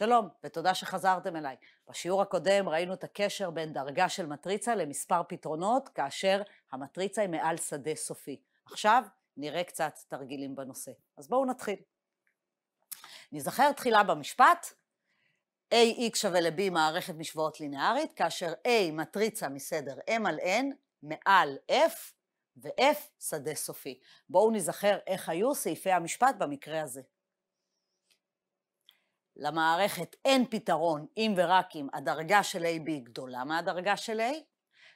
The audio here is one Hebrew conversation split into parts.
שלום, ותודה שחזרתם אליי. בשיעור הקודם ראינו את הקשר בין דרגה של מטריצה למספר פתרונות, כאשר המטריצה היא מעל שדה סופי. עכשיו נראה קצת תרגילים בנושא. אז בואו נתחיל. נזכר תחילה במשפט, AX שווה ל-B מערכת משוואות לינארית, כאשר A מטריצה מסדר M על N מעל F, ו-F שדה סופי. בואו נזכר איך היו סעיפי המשפט במקרה הזה. למערכת אין פתרון אם ורק אם הדרגה של A-B גדולה מהדרגה של A,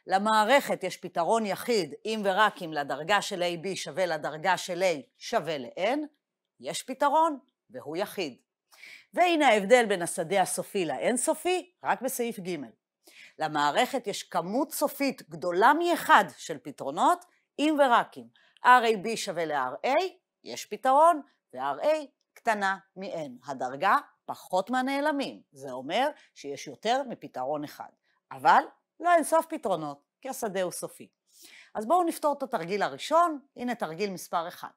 למערכת יש פתרון יחיד אם ורק אם לדרגה של A-B שווה לדרגה של A שווה ל-N, יש פתרון והוא יחיד. והנה ההבדל בין השדה הסופי סופי, רק בסעיף ג'. למערכת יש כמות סופית גדולה מאחד של פתרונות, אם ורק אם. RAB שווה ל-RA, יש פתרון, ו-RA קטנה מ-N. הדרגה פחות מהנעלמים. זה אומר שיש יותר מפתרון אחד. אבל לא אין סוף פתרונות, כי השדה הוא סופי. אז בואו נפתור את התרגיל הראשון, הנה תרגיל מספר 1.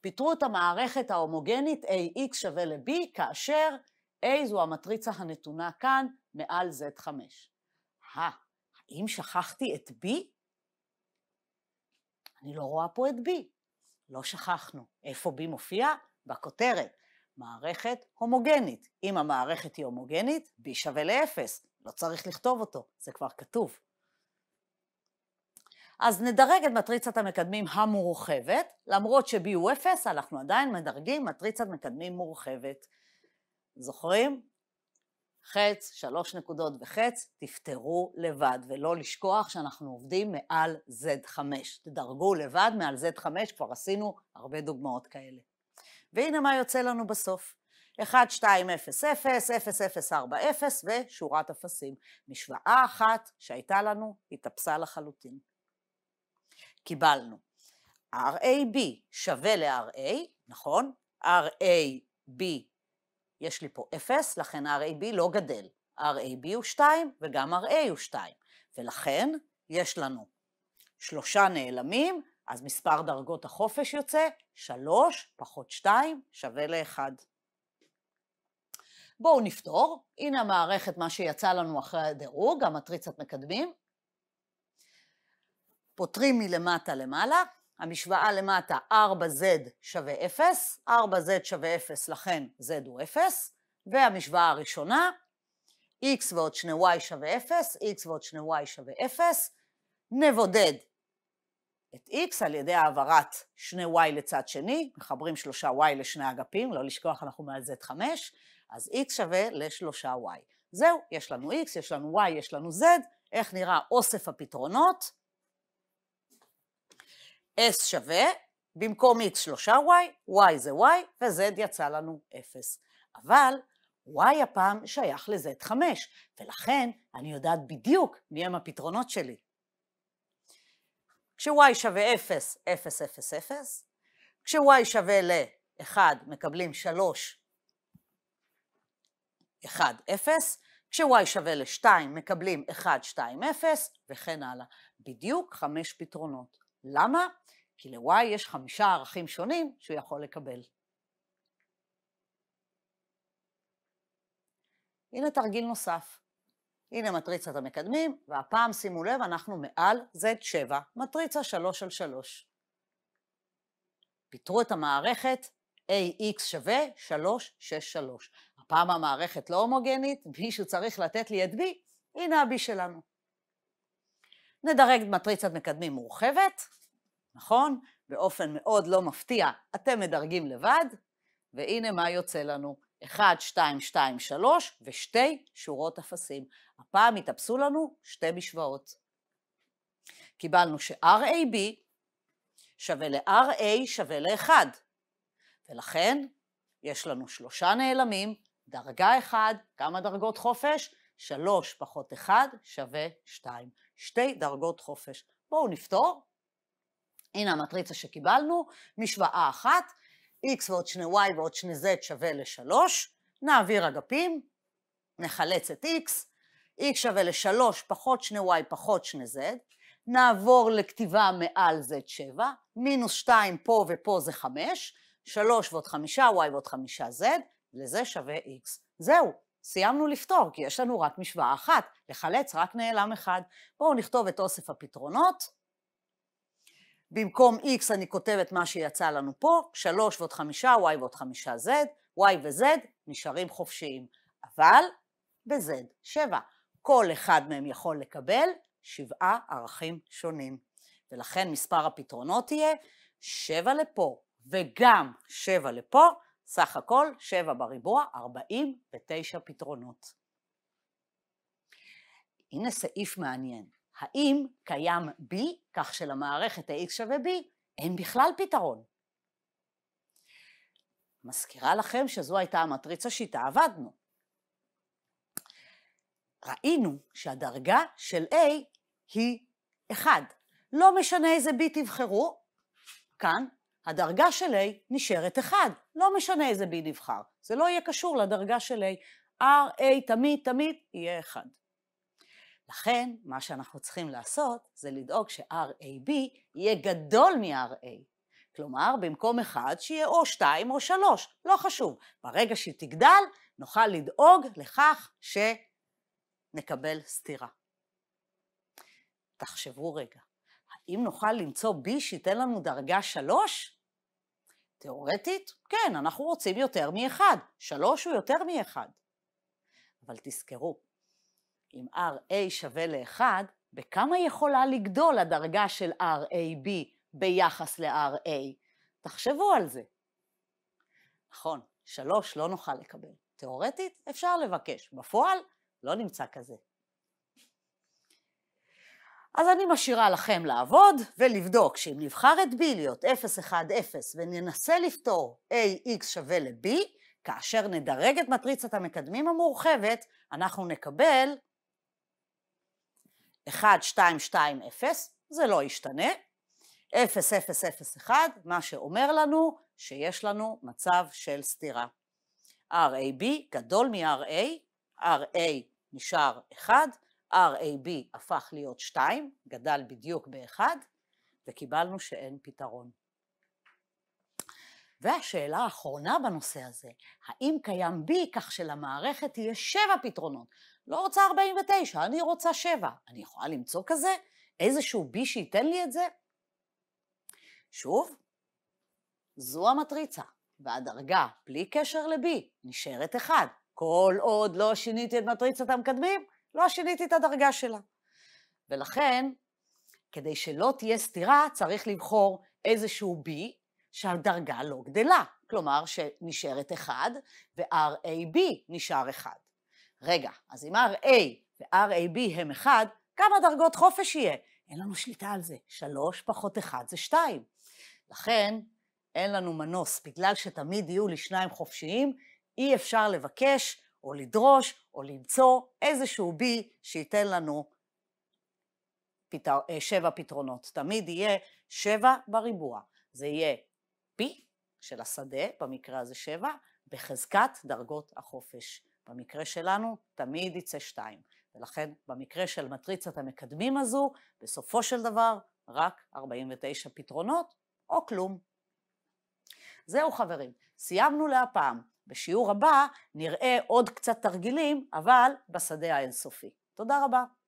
פיתרו את המערכת ההומוגנית AX שווה ל-B, כאשר A זו המטריצה הנתונה כאן, מעל Z5. אה, האם שכחתי את B? אני לא רואה פה את B. לא שכחנו. איפה B מופיע? בכותרת. מערכת הומוגנית. אם המערכת היא הומוגנית, B שווה ל-0, לא צריך לכתוב אותו, זה כבר כתוב. אז נדרג את מטריצת המקדמים המורחבת, למרות ש-B הוא 0, אנחנו עדיין מדרגים מטריצת מקדמים מורחבת. זוכרים? חץ, שלוש נקודות וחץ, תפתרו לבד, ולא לשכוח שאנחנו עובדים מעל Z5. תדרגו לבד מעל Z5, כבר עשינו הרבה דוגמאות כאלה. והנה מה יוצא לנו בסוף. 1, 2, 0, 0, 0, 0, 4, 0 ושורת אפסים. משוואה אחת שהייתה לנו התאפסה לחלוטין. קיבלנו RAB שווה ל-RA, נכון? RAB, יש לי פה 0, לכן RAB לא גדל. RAB הוא 2 וגם RA הוא 2, ולכן יש לנו שלושה נעלמים אז מספר דרגות החופש יוצא 3 פחות 2 שווה ל-1. בואו נפתור, הנה המערכת, מה שיצא לנו אחרי הדירוג, המטריצת מקדמים. פותרים מלמטה למעלה, המשוואה למטה 4z שווה 0, 4z שווה 0 לכן z הוא 0, והמשוואה הראשונה, x ועוד 2y שווה 0, x ועוד 2y שווה 0, נבודד את x על ידי העברת שני y לצד שני, מחברים שלושה y לשני אגפים, לא לשכוח אנחנו מעל z5, אז x שווה לשלושה y. זהו, יש לנו x, יש לנו y, יש לנו z, איך נראה אוסף הפתרונות? s שווה, במקום x שלושה y, y זה y, וz יצא לנו 0. אבל y הפעם שייך ל-z5, ולכן אני יודעת בדיוק מי הם הפתרונות שלי. כש-y שווה 0, 0, 0, 0, כש-y שווה ל-1 מקבלים 3, 1, 0, כש-y שווה ל-2 מקבלים 1, 2, 0 וכן הלאה. בדיוק חמש פתרונות. למה? כי ל-y יש חמישה ערכים שונים שהוא יכול לקבל. הנה תרגיל נוסף. הנה מטריצת המקדמים, והפעם שימו לב, אנחנו מעל Z7, מטריצה 3 על 3. פיתרו את המערכת, AX שווה 363. הפעם המערכת לא הומוגנית, מישהו צריך לתת לי את B, הנה ה-B שלנו. נדרג מטריצת מקדמים מורחבת, נכון? באופן מאוד לא מפתיע, אתם מדרגים לבד, והנה מה יוצא לנו. 1, 2, 2, 3 ושתי שורות אפסים. הפעם יתאפסו לנו שתי משוואות. קיבלנו ש-RAB שווה ל-RA שווה ל-1, ולכן יש לנו שלושה נעלמים, דרגה 1, כמה דרגות חופש? 3 פחות 1 שווה 2, שתי דרגות חופש. בואו נפתור. הנה המטריצה שקיבלנו, משוואה אחת x ועוד שני y ועוד שני z שווה ל-3, נעביר אגפים, נחלץ את x, x שווה ל-3 פחות שני y פחות שני z נעבור לכתיבה מעל z7, מינוס 2 פה ופה זה 5, 3 ועוד 5y ועוד 5z, לזה שווה x. זהו, סיימנו לפתור, כי יש לנו רק משוואה אחת, לחלץ רק נעלם אחד. בואו נכתוב את אוסף הפתרונות. במקום x אני כותבת מה שיצא לנו פה, 3 ועוד 5, y ועוד 5 z, y וz נשארים חופשיים, אבל ב-z 7. כל אחד מהם יכול לקבל 7 ערכים שונים. ולכן מספר הפתרונות יהיה 7 לפה וגם 7 לפה, סך הכל 7 בריבוע, 49 פתרונות. הנה סעיף מעניין. האם קיים B, כך שלמערכת ה-X שווה B, אין בכלל פתרון. מזכירה לכם שזו הייתה המטריצה שאיתה עבדנו. ראינו שהדרגה של A היא 1. לא משנה איזה B תבחרו, כאן הדרגה של A נשארת 1. לא משנה איזה B נבחר, זה לא יהיה קשור לדרגה של A. R, A תמיד תמיד יהיה 1. לכן, מה שאנחנו צריכים לעשות זה לדאוג ש-RAB יהיה גדול מ-RA. כלומר, במקום אחד שיהיה או שתיים או שלוש, לא חשוב. ברגע שהיא תגדל, נוכל לדאוג לכך שנקבל סתירה. תחשבו רגע, האם נוכל למצוא B שייתן לנו דרגה שלוש? תאורטית, כן, אנחנו רוצים יותר מאחד. שלוש הוא יותר מאחד. אבל תזכרו, אם RA שווה ל-1, בכמה יכולה לגדול הדרגה של RAB ביחס ל-RA? תחשבו על זה. נכון, 3 לא נוכל לקבל. תאורטית אפשר לבקש, בפועל לא נמצא כזה. אז אני משאירה לכם לעבוד ולבדוק שאם נבחר את B להיות 0, 1, 0 וננסה לפתור AX שווה ל-B, כאשר נדרג את מטריצת המקדמים המורחבת, אנחנו נקבל 1, 2, 2, 0, זה לא ישתנה. 0, 0, 0, 1, מה שאומר לנו שיש לנו מצב של סתירה. RAB גדול מ-RA, RA נשאר 1, RAB הפך להיות 2, גדל בדיוק ב-1, וקיבלנו שאין פתרון. והשאלה האחרונה בנושא הזה, האם קיים בי כך שלמערכת יהיה שבע פתרונות? לא רוצה 49, אני רוצה שבע. אני יכולה למצוא כזה? איזשהו בי שייתן לי את זה? שוב, זו המטריצה, והדרגה, בלי קשר לבי, נשארת אחד. כל עוד לא שיניתי את מטריצת המקדמים, לא שיניתי את הדרגה שלה. ולכן, כדי שלא תהיה סתירה, צריך לבחור איזשהו בי שהדרגה לא גדלה, כלומר שנשארת 1 ו-RAB נשאר 1. רגע, אז אם RA ו-RAB הם 1, כמה דרגות חופש יהיה? אין לנו שליטה על זה, 3 פחות 1 זה 2. לכן אין לנו מנוס, בגלל שתמיד יהיו לי שניים חופשיים, אי אפשר לבקש או לדרוש או למצוא איזשהו B שייתן לנו פתר... אה, שבע פתרונות. תמיד יהיה שבע בריבוע. זה יהיה פי של השדה, במקרה הזה 7, בחזקת דרגות החופש. במקרה שלנו תמיד יצא 2, ולכן במקרה של מטריצת המקדמים הזו, בסופו של דבר רק 49 פתרונות או כלום. זהו חברים, סיימנו להפעם. בשיעור הבא נראה עוד קצת תרגילים, אבל בשדה האינסופי. תודה רבה.